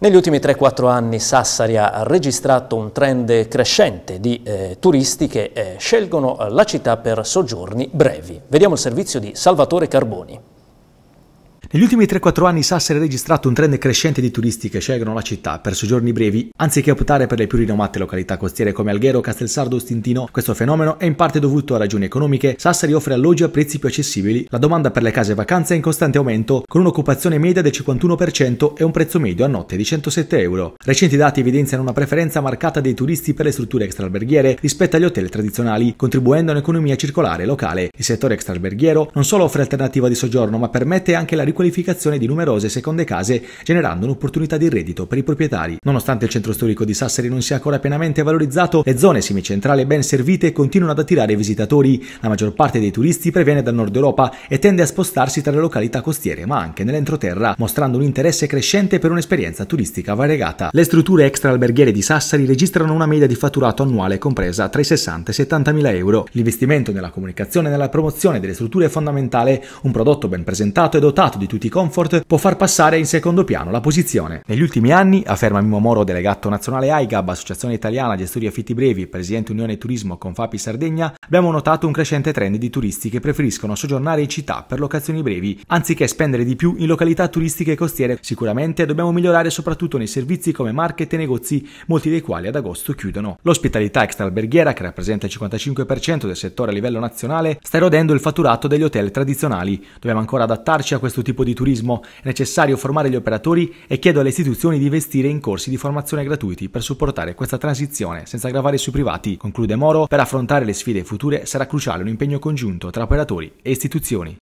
Negli ultimi 3-4 anni Sassari ha registrato un trend crescente di eh, turisti che eh, scelgono la città per soggiorni brevi. Vediamo il servizio di Salvatore Carboni. Negli ultimi 3-4 anni Sassari ha registrato un trend crescente di turisti che scelgono la città per soggiorni brevi, anziché optare per le più rinomate località costiere come Alghero, Castelsardo o Stintino. Questo fenomeno è in parte dovuto a ragioni economiche. Sassari offre alloggi a prezzi più accessibili. La domanda per le case vacanze è in costante aumento, con un'occupazione media del 51% e un prezzo medio a notte di 107 euro. Recenti dati evidenziano una preferenza marcata dei turisti per le strutture extraalberghiere rispetto agli hotel tradizionali, contribuendo a un'economia circolare locale. Il settore extraalberghiero non solo offre alternativa di soggiorno, ma permette anche la ricostruzione riqualificazione di numerose seconde case, generando un'opportunità di reddito per i proprietari. Nonostante il centro storico di Sassari non sia ancora pienamente valorizzato, le zone semicentrali ben servite continuano ad attirare visitatori. La maggior parte dei turisti proviene dal nord Europa e tende a spostarsi tra le località costiere, ma anche nell'entroterra, mostrando un interesse crescente per un'esperienza turistica variegata. Le strutture extra-alberghiere di Sassari registrano una media di fatturato annuale compresa tra i 60 e i 70 mila euro. L'investimento nella comunicazione e nella promozione delle strutture è fondamentale. Un prodotto ben presentato e dotato di tutti comfort, può far passare in secondo piano la posizione. Negli ultimi anni, afferma Mimmo Moro, delegato nazionale AIGAB, Associazione Italiana Gestori Affitti Brevi, Presidente Unione Turismo con FAPI Sardegna, abbiamo notato un crescente trend di turisti che preferiscono soggiornare in città per locazioni brevi, anziché spendere di più in località turistiche e costiere. Sicuramente dobbiamo migliorare soprattutto nei servizi come market e negozi, molti dei quali ad agosto chiudono. L'ospitalità extraalberghiera, che rappresenta il 55% del settore a livello nazionale, sta erodendo il fatturato degli hotel tradizionali. Dobbiamo ancora adattarci a questo tipo tipo di turismo, è necessario formare gli operatori e chiedo alle istituzioni di investire in corsi di formazione gratuiti per supportare questa transizione senza gravare sui privati, conclude Moro, per affrontare le sfide future sarà cruciale un impegno congiunto tra operatori e istituzioni.